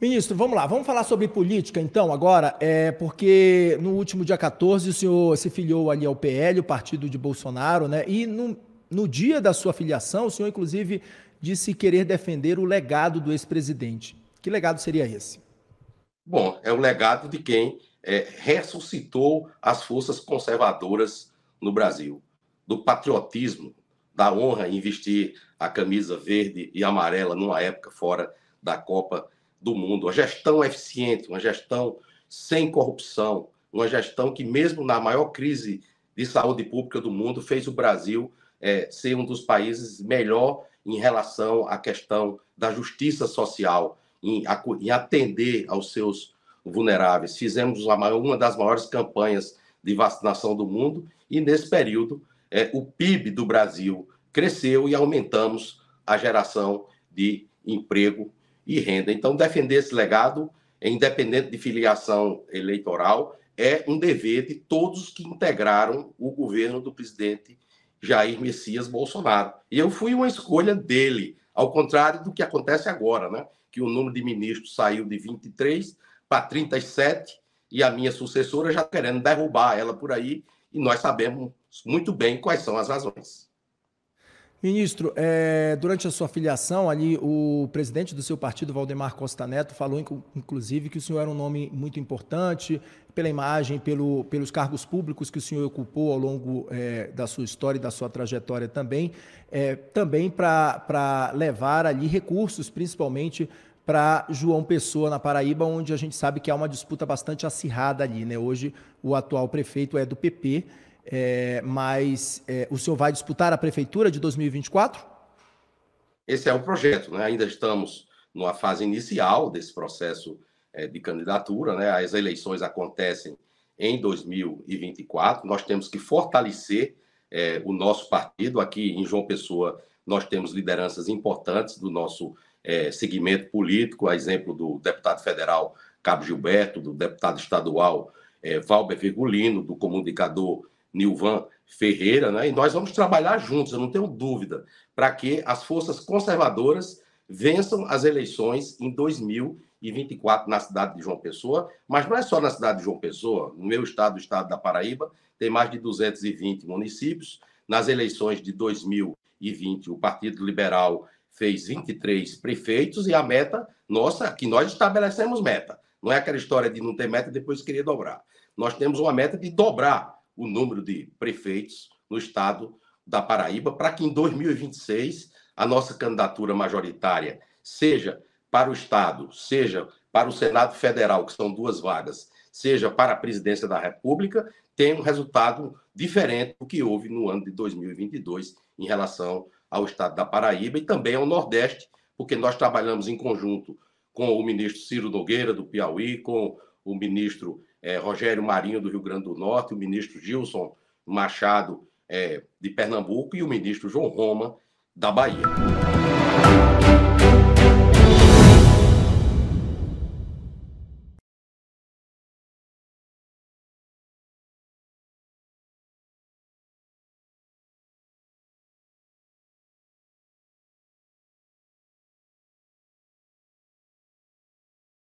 Ministro, vamos lá, vamos falar sobre política então agora, é, porque no último dia 14 o senhor se filiou ali ao PL, o partido de Bolsonaro, né? E no, no dia da sua filiação, o senhor inclusive disse querer defender o legado do ex-presidente. Que legado seria esse? Bom, é o legado de quem é, ressuscitou as forças conservadoras no Brasil, do patriotismo, da honra em vestir a camisa verde e amarela numa época fora da Copa do mundo. Uma gestão eficiente, uma gestão sem corrupção, uma gestão que, mesmo na maior crise de saúde pública do mundo, fez o Brasil é, ser um dos países melhor em relação à questão da justiça social, em, em atender aos seus vulneráveis. Fizemos uma uma das maiores campanhas de vacinação do mundo e, nesse período, é, o PIB do Brasil cresceu e aumentamos a geração de emprego e renda. Então, defender esse legado, independente de filiação eleitoral, é um dever de todos que integraram o governo do presidente Jair Messias Bolsonaro. E eu fui uma escolha dele, ao contrário do que acontece agora, né? que o número de ministros saiu de 23 para 37 e a minha sucessora já querendo derrubar ela por aí, e nós sabemos muito bem quais são as razões. Ministro, é, durante a sua filiação ali, o presidente do seu partido, Valdemar Costa Neto, falou inclusive que o senhor era um nome muito importante pela imagem, pelo, pelos cargos públicos que o senhor ocupou ao longo é, da sua história e da sua trajetória também, é, também para levar ali recursos, principalmente para João Pessoa, na Paraíba, onde a gente sabe que há uma disputa bastante acirrada ali. Né? Hoje, o atual prefeito é do PP é, mas é, o senhor vai disputar a prefeitura de 2024? Esse é o projeto, né? Ainda estamos numa fase inicial desse processo é, de candidatura, né? As eleições acontecem em 2024. Nós temos que fortalecer é, o nosso partido aqui em João Pessoa. Nós temos lideranças importantes do nosso é, segmento político, a exemplo do deputado federal Cabo Gilberto, do deputado estadual é, Valber Virgulino, do comunicador Nilvan Ferreira, né? e nós vamos trabalhar juntos, eu não tenho dúvida, para que as forças conservadoras vençam as eleições em 2024 na cidade de João Pessoa, mas não é só na cidade de João Pessoa, no meu estado, o estado da Paraíba, tem mais de 220 municípios. Nas eleições de 2020, o Partido Liberal fez 23 prefeitos e a meta nossa, que nós estabelecemos meta, não é aquela história de não ter meta e depois querer dobrar. Nós temos uma meta de dobrar o número de prefeitos no estado da Paraíba, para que em 2026 a nossa candidatura majoritária seja para o estado, seja para o Senado Federal, que são duas vagas, seja para a presidência da República, tenha um resultado diferente do que houve no ano de 2022 em relação ao estado da Paraíba e também ao Nordeste, porque nós trabalhamos em conjunto com o ministro Ciro Nogueira do Piauí, com o ministro é, Rogério Marinho, do Rio Grande do Norte, o ministro Gilson Machado, é, de Pernambuco, e o ministro João Roma, da Bahia.